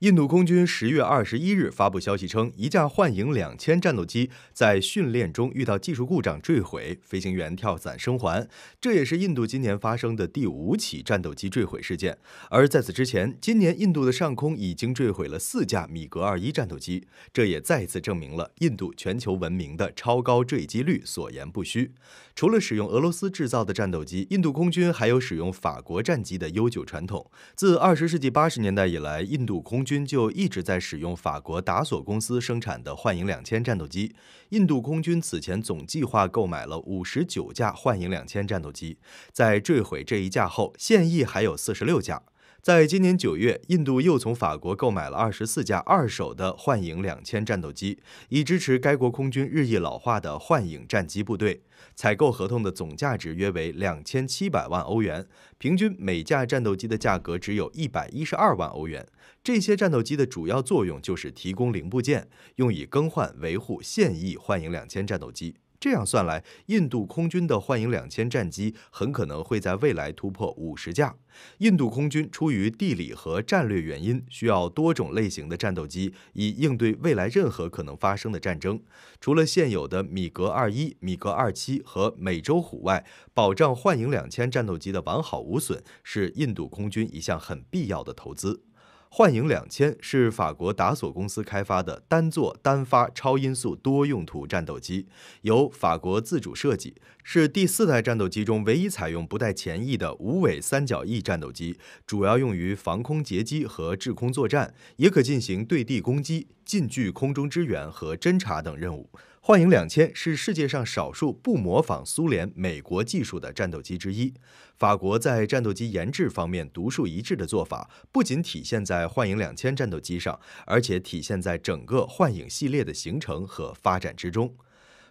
印度空军十月二十一日发布消息称，一架幻影两千战斗机在训练中遇到技术故障坠毁，飞行员跳伞生还。这也是印度今年发生的第五起战斗机坠毁事件。而在此之前，今年印度的上空已经坠毁了四架米格二一战斗机。这也再次证明了印度全球闻名的超高坠机率所言不虚。除了使用俄罗斯制造的战斗机，印度空军还有使用法国战机的悠久传统。自二十世纪八十年代以来，印度空军军就一直在使用法国达索公司生产的幻影两千战斗机。印度空军此前总计划购买了五十九架幻影两千战斗机，在坠毁这一架后，现役还有四十六架。在今年九月，印度又从法国购买了二十四架二手的幻影两千战斗机，以支持该国空军日益老化的幻影战机部队。采购合同的总价值约为两千七百万欧元，平均每架战斗机的价格只有一百一十二万欧元。这些战斗机的主要作用就是提供零部件，用以更换维护现役幻影两千战斗机。这样算来，印度空军的幻影两千战机很可能会在未来突破五十架。印度空军出于地理和战略原因，需要多种类型的战斗机以应对未来任何可能发生的战争。除了现有的米格二一、米格二七和美洲虎外，保障幻影两千战斗机的完好无损是印度空军一项很必要的投资。幻影两千是法国达索公司开发的单座单发超音速多用途战斗机，由法国自主设计，是第四代战斗机中唯一采用不带前翼的无尾三角翼战斗机，主要用于防空截击和制空作战，也可进行对地攻击、近距空中支援和侦察等任务。幻影两千是世界上少数不模仿苏联、美国技术的战斗机之一。法国在战斗机研制方面独树一帜的做法，不仅体现在幻影两千战斗机上，而且体现在整个幻影系列的形成和发展之中。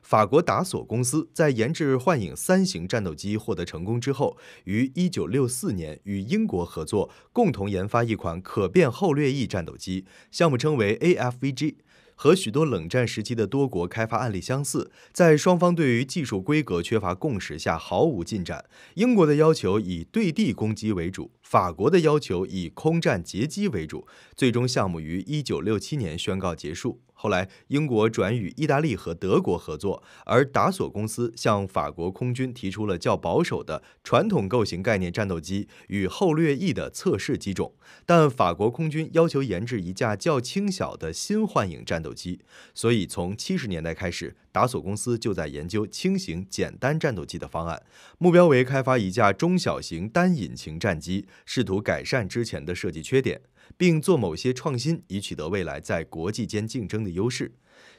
法国达索公司在研制幻影三型战斗机获得成功之后，于1964年与英国合作，共同研发一款可变后掠翼战斗机，项目称为 AFVG。和许多冷战时期的多国开发案例相似，在双方对于技术规格缺乏共识下，毫无进展。英国的要求以对地攻击为主，法国的要求以空战截击为主，最终项目于一九六七年宣告结束。后来，英国转与意大利和德国合作，而达索公司向法国空军提出了较保守的传统构型概念战斗机与后掠翼的测试机种，但法国空军要求研制一架较轻小的新幻影战斗机，所以从七十年代开始，达索公司就在研究轻型简单战斗机的方案，目标为开发一架中小型单引擎战机，试图改善之前的设计缺点，并做某些创新以取得未来在国际间竞争。的。优势，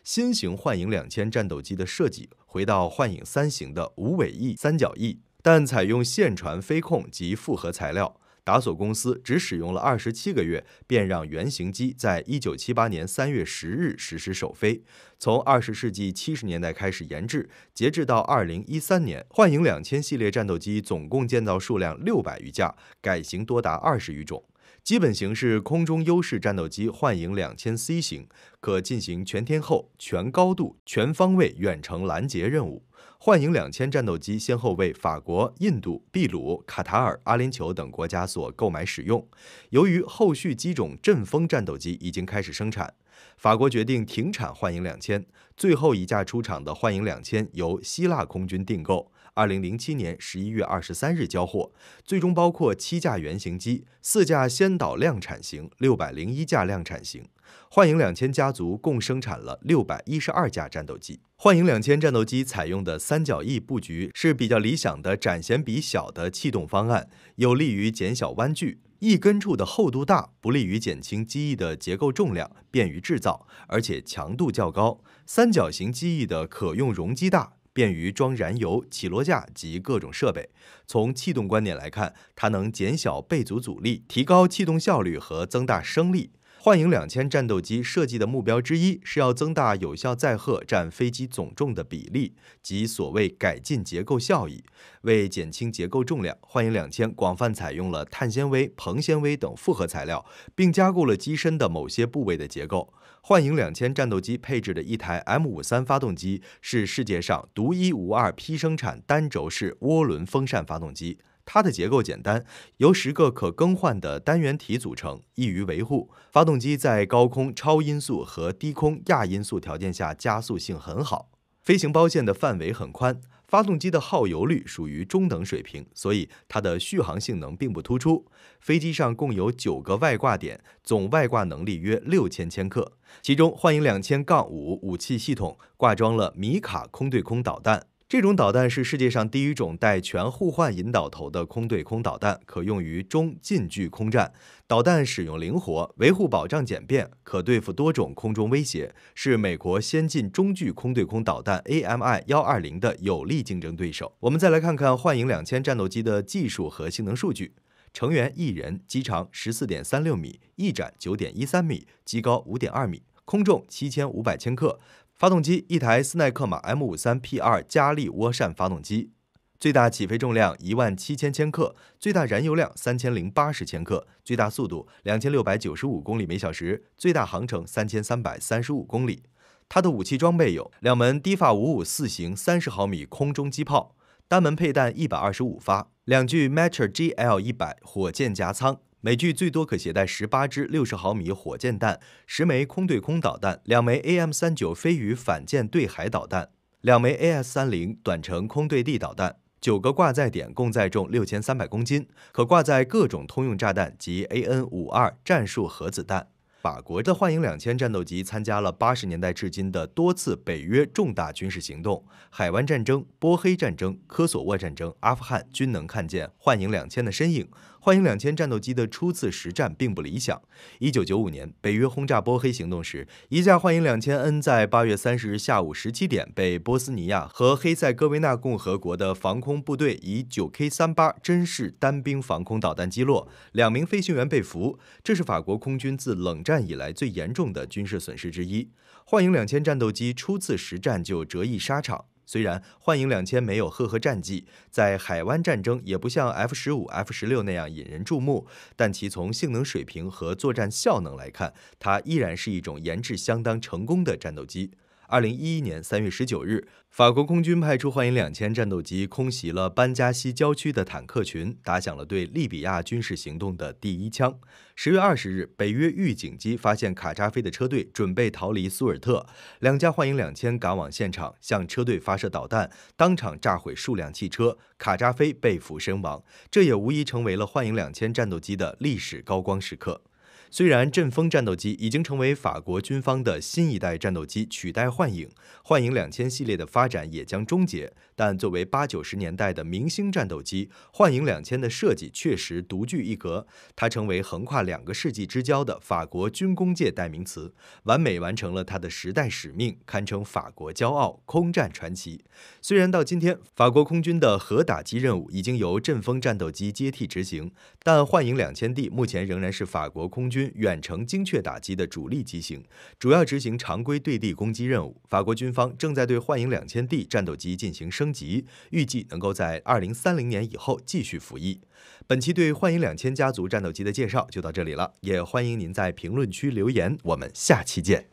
新型幻影两千战斗机的设计回到幻影三型的无尾翼三角翼，但采用线传飞控及复合材料。达索公司只使用了二十七个月，便让原型机在一九七八年三月十日实施首飞。从二十世纪七十年代开始研制，截至到二零一三年，幻影两千系列战斗机总共建造数量六百余架，改型多达二十余种。基本型是空中优势战斗机幻影两千 C 型，可进行全天候、全高度、全方位远程拦截任务。幻影两千战斗机先后为法国、印度、秘鲁、卡塔尔、阿联酋等国家所购买使用。由于后续机种阵风战斗机已经开始生产，法国决定停产幻影两千。最后一架出厂的幻影两千由希腊空军订购。二零零七年十一月二十三日交货，最终包括七架原型机、四架先导量产型、六百零一架量产型。幻影两千家族共生产了六百一十二架战斗机。幻影两千战斗机采用的三角翼布局是比较理想的，展弦比小的气动方案，有利于减小弯距。翼根处的厚度大，不利于减轻机翼的结构重量，便于制造，而且强度较高。三角形机翼的可用容积大。便于装燃油、起落架及各种设备。从气动观点来看，它能减小背阻阻力，提高气动效率和增大升力。幻影两千战斗机设计的目标之一是要增大有效载荷占飞机总重的比例，即所谓改进结构效益。为减轻结构重量，幻影两千广泛采用了碳纤维、硼纤维等复合材料，并加固了机身的某些部位的结构。幻影两千战斗机配置的一台 M 五三发动机是世界上独一无二批生产单轴式涡轮风扇发动机。它的结构简单，由十个可更换的单元体组成，易于维护。发动机在高空超音速和低空亚音速条件下加速性很好，飞行包线的范围很宽。发动机的耗油率属于中等水平，所以它的续航性能并不突出。飞机上共有九个外挂点，总外挂能力约六千千克，其中幻影两千杠五武器系统挂装了米卡空对空导弹。这种导弹是世界上第一种带全互换引导头的空对空导弹，可用于中近距空战。导弹使用灵活，维护保障简便，可对付多种空中威胁，是美国先进中距空对空导弹 AMI 幺二零的有力竞争对手。我们再来看看幻影两千战斗机的技术和性能数据：成员一人，机长十四点三六米，翼展九点一三米，机高五点二米，空重七千五百千克。发动机一台斯耐克马 M 五三 P 二加力涡扇发动机，最大起飞重量一万七千千克，最大燃油量三千零八十千克，最大速度两千六百九十五公里每小时，最大航程三千三百三十五公里。它的武器装备有两门 D 发五五四型三十毫米空中机炮，单门配弹一百二十五发，两具 Matcher GL 一百火箭夹舱。每具最多可携带十八支六十毫米火箭弹、十枚空对空导弹、两枚 A M 三九飞鱼反舰对海导弹、两枚 A S 三零短程空对地导弹，九个挂载点，共载重六千三百公斤，可挂载各种通用炸弹及 A N 五二战术核子弹。法国的幻影两千战斗机参加了八十年代至今的多次北约重大军事行动，海湾战争、波黑战争、科索沃战争、阿富汗均能看见幻影两千的身影。幻影两千战斗机的初次实战并不理想。一九九五年北约轰炸波黑行动时，一架幻影两千 N 在八月三十日下午十七点被波斯尼亚和黑塞哥维那共和国的防空部队以九 K 三八真式单兵防空导弹击落，两名飞行员被俘。这是法国空军自冷战。战以来最严重的军事损失之一。幻影两千战斗机初次实战就折翼沙场。虽然幻影两千没有赫赫战绩，在海湾战争也不像 F 十五、F 十六那样引人注目，但其从性能水平和作战效能来看，它依然是一种研制相当成功的战斗机。二零一一年三月十九日，法国空军派出幻影两千战斗机空袭了班加西郊区的坦克群，打响了对利比亚军事行动的第一枪。十月二十日，北约预警机发现卡扎菲的车队准备逃离苏尔特，两架幻影两千赶往现场，向车队发射导弹，当场炸毁数辆汽车，卡扎菲被俘身亡。这也无疑成为了幻影两千战斗机的历史高光时刻。虽然阵风战斗机已经成为法国军方的新一代战斗机，取代幻影，幻影两千系列的发展也将终结。但作为八九十年代的明星战斗机，幻影两千的设计确实独具一格。它成为横跨两个世纪之交的法国军工界代名词，完美完成了它的时代使命，堪称法国骄傲空战传奇。虽然到今天，法国空军的核打击任务已经由阵风战斗机接替执行，但幻影两千 D 目前仍然是法国空军。远程精确打击的主力机型，主要执行常规对地攻击任务。法国军方正在对幻影两千 D 战斗机进行升级，预计能够在二零三零年以后继续服役。本期对幻影两千家族战斗机的介绍就到这里了，也欢迎您在评论区留言。我们下期见。